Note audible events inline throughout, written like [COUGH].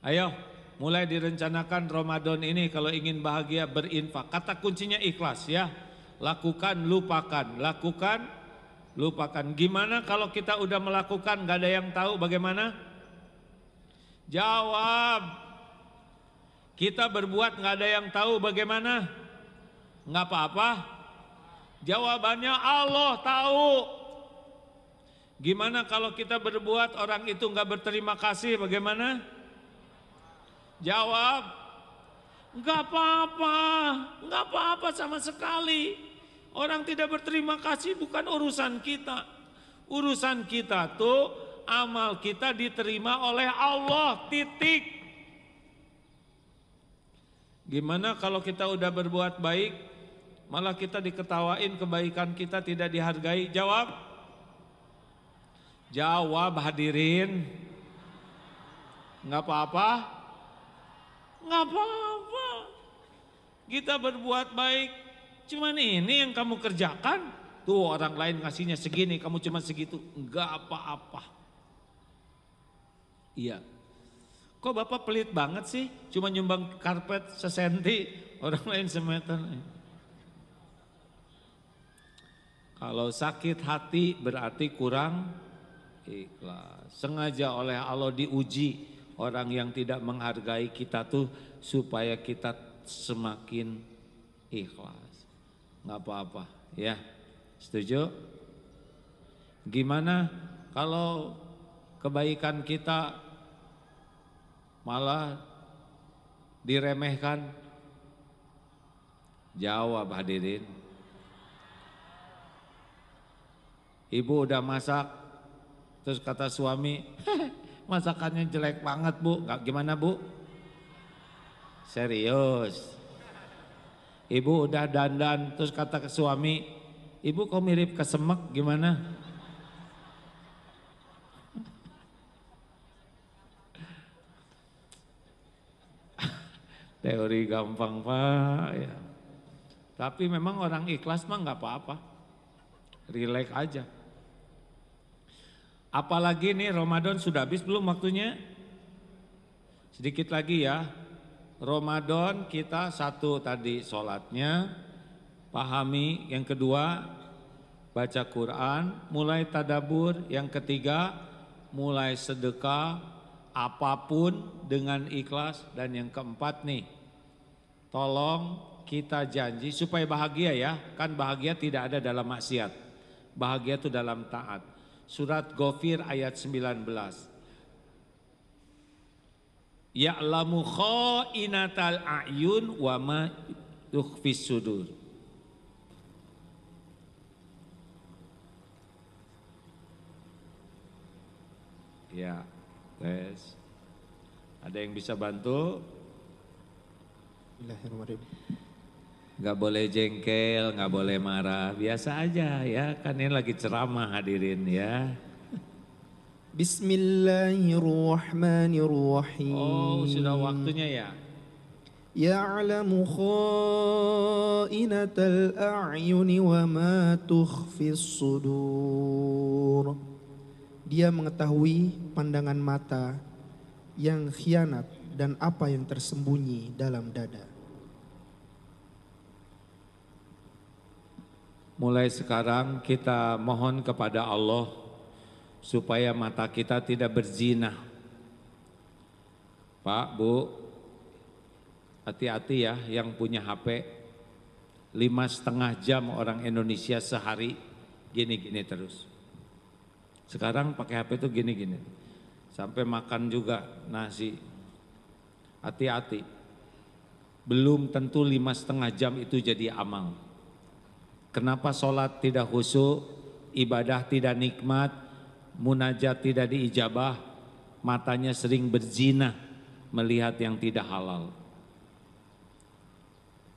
Ayo, mulai direncanakan Ramadan ini kalau ingin bahagia berinfak. Kata kuncinya ikhlas ya. Lakukan, lupakan, lakukan, lupakan. Gimana kalau kita udah melakukan gak ada yang tahu bagaimana? Jawab. Kita berbuat gak ada yang tahu bagaimana? Gak apa-apa. Jawabannya Allah tahu. Gimana kalau kita berbuat orang itu gak berterima kasih bagaimana? Jawab, nggak apa-apa, nggak apa-apa sama sekali. Orang tidak berterima kasih bukan urusan kita. Urusan kita tuh amal kita diterima oleh Allah titik. Gimana kalau kita udah berbuat baik malah kita diketawain kebaikan kita tidak dihargai? Jawab. Jawab hadirin. Enggak apa-apa nggak apa-apa. Kita berbuat baik, cuman ini yang kamu kerjakan. Tuh orang lain ngasihnya segini, kamu cuma segitu. Nggak apa-apa. Iya. Kok bapak pelit banget sih? Cuma nyumbang karpet sesenti, orang lain semeter. Kalau sakit hati berarti kurang ikhlas. Sengaja oleh Allah diuji orang yang tidak menghargai kita tuh supaya kita semakin ikhlas. Nggak apa-apa ya. Setuju? Gimana kalau kebaikan kita malah diremehkan? Jawab hadirin. Ibu udah masak, terus kata suami, [LAUGHS] masakannya jelek banget bu Gak, gimana bu serius ibu udah dandan terus kata ke suami ibu kok mirip ke kesemek gimana [LAUGHS] teori gampang pak ya tapi memang orang ikhlas mah gak apa-apa relax aja Apalagi nih Ramadan sudah habis belum waktunya? Sedikit lagi ya. Ramadan kita satu tadi sholatnya, pahami. Yang kedua baca Quran, mulai tadabur. Yang ketiga mulai sedekah apapun dengan ikhlas. Dan yang keempat nih, tolong kita janji supaya bahagia ya. Kan bahagia tidak ada dalam maksiat. Bahagia itu dalam taat surat Ghafir ayat 19. Ya'lamu inatal a'yun wa ma yukhfis sudur. Ya, tes. Ada yang bisa bantu? Bismillahirrahmanirrahim nggak boleh jengkel, nggak boleh marah, biasa aja ya. Kan ini lagi ceramah hadirin ya. Bismillahirrahmanirrahim. Oh, sudah waktunya ya. Ya'lamu kha'inatal a'yuni wa ma tukhfis sudur. Dia mengetahui pandangan mata yang khianat dan apa yang tersembunyi dalam dada. Mulai sekarang kita mohon kepada Allah supaya mata kita tidak berzina. Pak, Bu, hati-hati ya yang punya HP. Lima setengah jam orang Indonesia sehari gini-gini terus. Sekarang pakai HP itu gini-gini. Sampai makan juga nasi. Hati-hati. Belum tentu lima setengah jam itu jadi amal Kenapa sholat tidak khusyuk, ibadah tidak nikmat, munajat tidak diijabah, matanya sering berzina melihat yang tidak halal.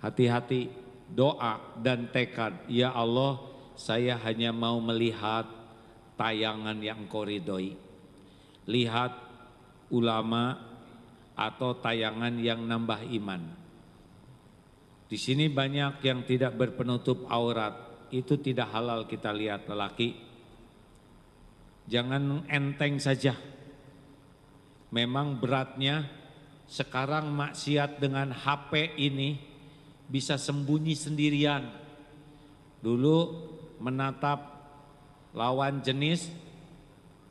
Hati-hati doa dan tekad, ya Allah saya hanya mau melihat tayangan yang koridoi, Lihat ulama atau tayangan yang nambah iman. Di sini banyak yang tidak berpenutup aurat, itu tidak halal kita lihat lelaki. Jangan enteng saja. Memang beratnya sekarang maksiat dengan HP ini bisa sembunyi sendirian. Dulu menatap lawan jenis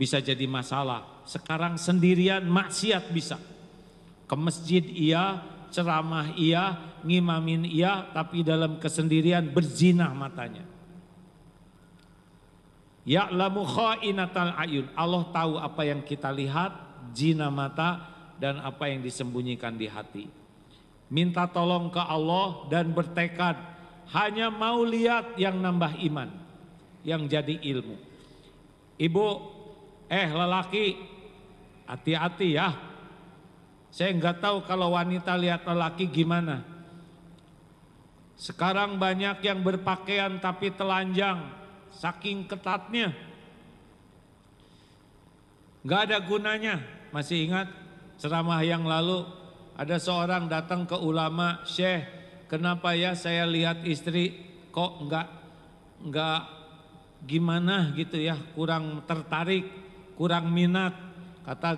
bisa jadi masalah. Sekarang sendirian maksiat bisa. Ke masjid iya, ceramah iya, ngimamin iya, tapi dalam kesendirian berzinah matanya. Ya'lamu kha'inatal ayun. Allah tahu apa yang kita lihat, zina mata dan apa yang disembunyikan di hati. Minta tolong ke Allah dan bertekad hanya mau lihat yang nambah iman, yang jadi ilmu. Ibu, eh lelaki, hati-hati ya saya nggak tahu kalau wanita lihat lelaki gimana. Sekarang banyak yang berpakaian tapi telanjang, saking ketatnya. Nggak ada gunanya. Masih ingat ceramah yang lalu ada seorang datang ke ulama, Syekh, kenapa ya saya lihat istri kok nggak nggak gimana gitu ya kurang tertarik kurang minat kata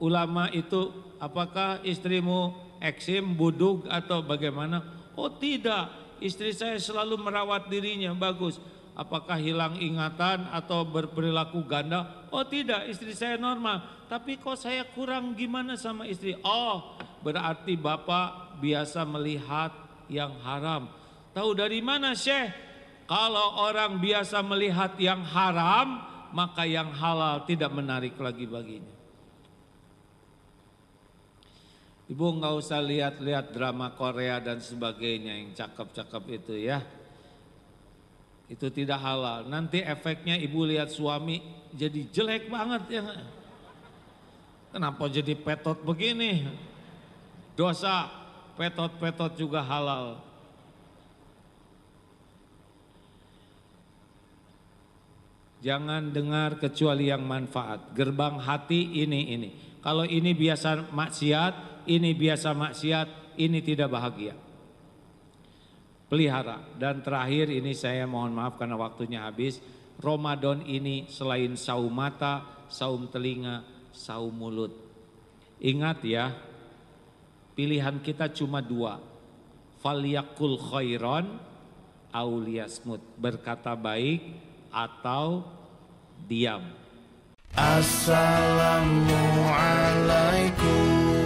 ulama itu apakah istrimu eksim, budug atau bagaimana? Oh tidak, istri saya selalu merawat dirinya, bagus. Apakah hilang ingatan atau berperilaku ganda? Oh tidak, istri saya normal. Tapi kok saya kurang gimana sama istri? Oh, berarti bapak biasa melihat yang haram. Tahu dari mana Syekh? Kalau orang biasa melihat yang haram, maka yang halal tidak menarik lagi baginya. Ibu nggak usah lihat-lihat drama Korea dan sebagainya yang cakep-cakep itu ya. Itu tidak halal. Nanti efeknya ibu lihat suami jadi jelek banget ya. Kenapa jadi petot begini? Dosa petot-petot juga halal. Jangan dengar kecuali yang manfaat. Gerbang hati ini ini. Kalau ini biasa maksiat, ini biasa maksiat, ini tidak bahagia. Pelihara. Dan terakhir ini saya mohon maaf karena waktunya habis. Ramadan ini selain saum mata, saum telinga, saum mulut. Ingat ya, pilihan kita cuma dua. faliyakul khairon auliasmut. Berkata baik atau diam. Assalamualaikum